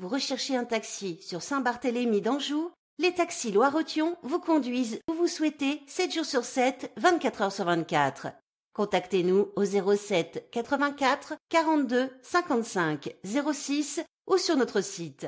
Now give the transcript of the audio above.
Vous recherchez un taxi sur Saint-Barthélemy d'Anjou Les taxis loire vous conduisent où vous souhaitez 7 jours sur 7, 24 heures sur 24. Contactez-nous au 07 84 42 55 06 ou sur notre site.